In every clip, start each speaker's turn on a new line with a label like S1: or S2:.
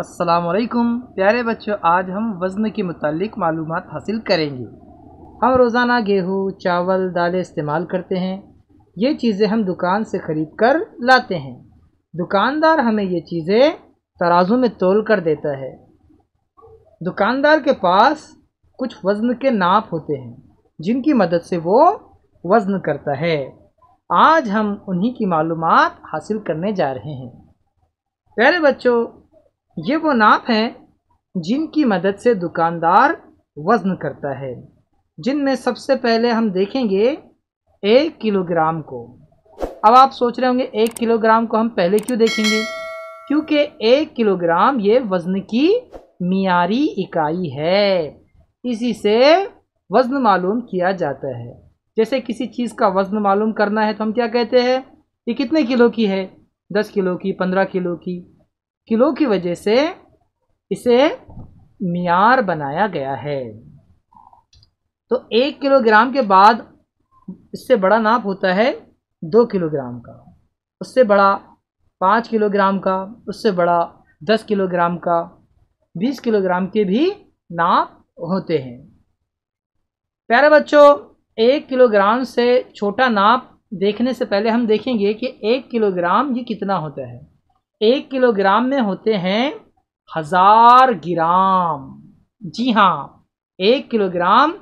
S1: असलकम प्यारे बच्चों आज हम वज़न के मतलब मालूम हासिल करेंगे हम रोज़ाना गेहूँ चावल दालें इस्तेमाल करते हैं ये चीज़ें हम दुकान से ख़रीद कर लाते हैं दुकानदार हमें ये चीज़ें तराजू में तोल कर देता है दुकानदार के पास कुछ वज़न के नाप होते हैं जिनकी मदद से वो वज़न करता है आज हम उन्हीं की मालूम हासिल करने जा रहे हैं प्यारे बच्चों ये वो नाप हैं जिनकी मदद से दुकानदार वज़न करता है जिनमें सबसे पहले हम देखेंगे एक किलोग्राम को अब आप सोच रहे होंगे एक किलोग्राम को हम पहले क्यों देखेंगे क्योंकि एक किलोग्राम ये वज़न की मीरी इकाई है इसी से वज़न मालूम किया जाता है जैसे किसी चीज़ का वज़न मालूम करना है तो हम क्या कहते हैं ये कितने किलो की है दस किलो की पंद्रह किलो की किलो की वजह से इसे मीयार बनाया गया है तो एक किलोग्राम के बाद इससे बड़ा नाप होता है दो किलोग्राम का उससे बड़ा पाँच किलोग्राम का उससे बड़ा दस किलोग्राम का बीस किलोग्राम के भी नाप होते हैं प्यारे बच्चों एक किलोग्राम से छोटा नाप देखने से पहले हम देखेंगे कि एक किलोग्राम ये कितना होता है एक किलोग्राम में होते हैं हजार ग्राम जी हाँ एक किलोग्राम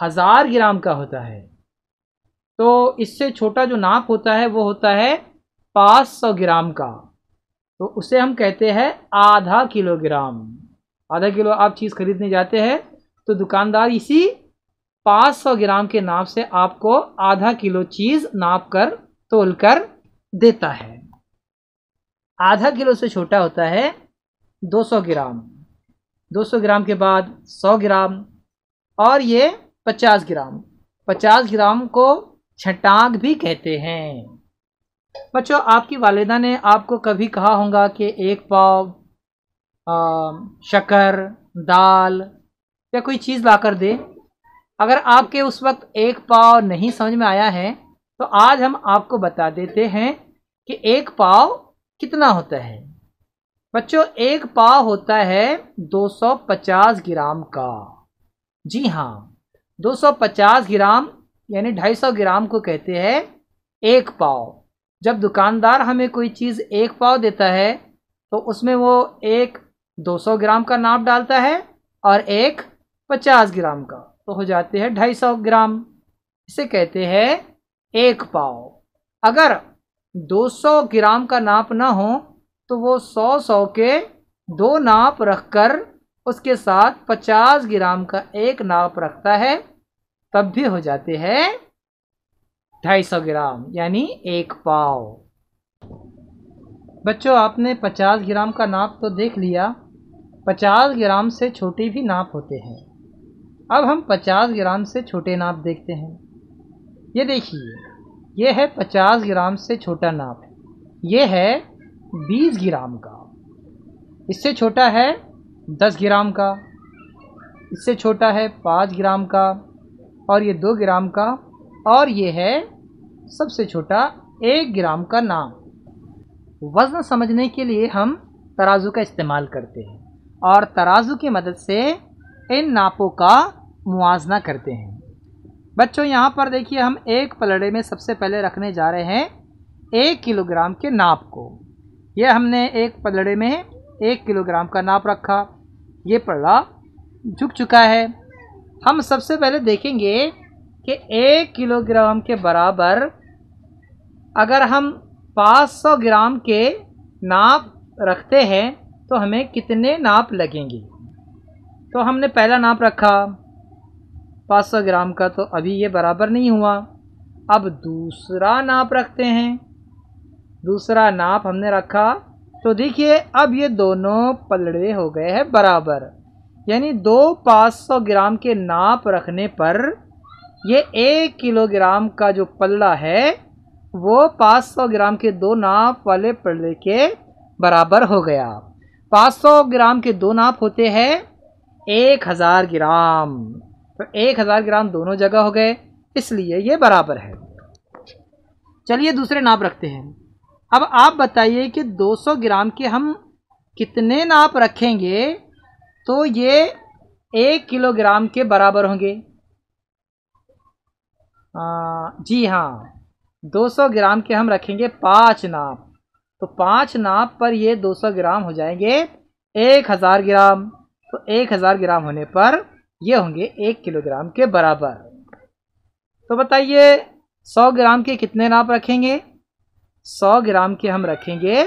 S1: हजार ग्राम का होता है तो इससे छोटा जो नाप होता है वो होता है पाँच सौ ग्राम का तो उसे हम कहते हैं आधा किलोग्राम आधा किलो आप चीज़ खरीदने जाते हैं तो दुकानदार इसी 500 ग्राम के नाप से आपको आधा किलो चीज़ नाप कर तोल कर देता है आधा किलो से छोटा होता है 200 ग्राम 200 ग्राम के बाद 100 ग्राम और ये 50 ग्राम 50 ग्राम को छटाक भी कहते हैं बच्चों आपकी वालदा ने आपको कभी कहा होगा कि एक पाव शक्कर दाल या कोई चीज़ लाकर दे अगर आपके उस वक्त एक पाव नहीं समझ में आया है तो आज हम आपको बता देते हैं कि एक पाव कितना होता है बच्चों एक पाव होता है 250 ग्राम का जी हाँ 250 ग्राम यानी 250 ग्राम को कहते हैं एक पाव जब दुकानदार हमें कोई चीज़ एक पाव देता है तो उसमें वो एक 200 ग्राम का नाप डालता है और एक 50 ग्राम का तो हो जाते हैं 250 ग्राम इसे कहते हैं एक पाव अगर 200 ग्राम का नाप ना हो तो वो 100 100 के दो नाप रखकर उसके साथ 50 ग्राम का एक नाप रखता है तब भी हो जाते हैं ढाई ग्राम यानी एक पाव बच्चों आपने 50 ग्राम का नाप तो देख लिया 50 ग्राम से छोटे भी नाप होते हैं अब हम 50 ग्राम से छोटे नाप देखते हैं ये देखिए ये है पचास ग्राम से छोटा नाप है ये है बीस ग्राम का इससे छोटा है दस ग्राम का इससे छोटा है पाँच ग्राम का और ये दो ग्राम का और ये है सबसे छोटा एक ग्राम का नाप वज़न समझने के लिए हम तराजू का इस्तेमाल करते हैं और तराजू की मदद से इन नापों का मुआजना करते हैं बच्चों यहाँ पर देखिए हम एक पलड़े में सबसे पहले रखने जा रहे हैं एक किलोग्राम के नाप को ये हमने एक पलड़े में एक किलोग्राम का नाप रखा ये पलड़ा झुक चुका है हम सबसे पहले देखेंगे कि एक किलोग्राम के बराबर अगर हम 500 ग्राम के नाप रखते हैं तो हमें कितने नाप लगेंगे तो हमने पहला नाप रखा 500 ग्राम का तो अभी ये बराबर नहीं हुआ अब दूसरा नाप रखते हैं दूसरा नाप हमने रखा तो देखिए अब ये दोनों पलड़े हो गए हैं बराबर यानी दो 500 ग्राम के नाप रखने पर ये एक किलोग्राम का जो पलड़ा है वो 500 ग्राम के दो नाप वाले पलड़े के बराबर हो गया 500 ग्राम के दो नाप होते हैं 1000 ग्राम तो एक हज़ार ग्राम दोनों जगह हो गए इसलिए ये बराबर है चलिए दूसरे नाप रखते हैं अब आप बताइए कि 200 ग्राम के हम कितने नाप रखेंगे तो ये एक किलोग्राम के बराबर होंगे आ, जी हाँ 200 ग्राम के हम रखेंगे पाँच नाप तो पाँच नाप पर ये 200 ग्राम हो जाएंगे 1000 ग्राम तो 1000 ग्राम होने पर ये होंगे एक किलोग्राम के बराबर तो बताइए सौ ग्राम के कितने नाप रखेंगे सौ ग्राम के हम रखेंगे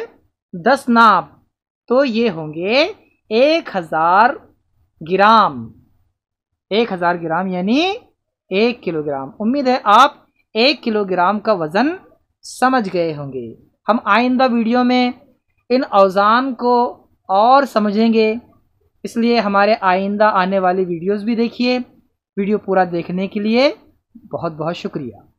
S1: दस नाप तो ये होंगे एक हजार ग्राम एक हजार ग्राम यानी एक किलोग्राम उम्मीद है आप एक किलोग्राम का वज़न समझ गए होंगे हम आइंदा वीडियो में इन अवजान को और समझेंगे इसलिए हमारे आइंदा आने वाली वीडियोस भी देखिए वीडियो पूरा देखने के लिए बहुत बहुत शुक्रिया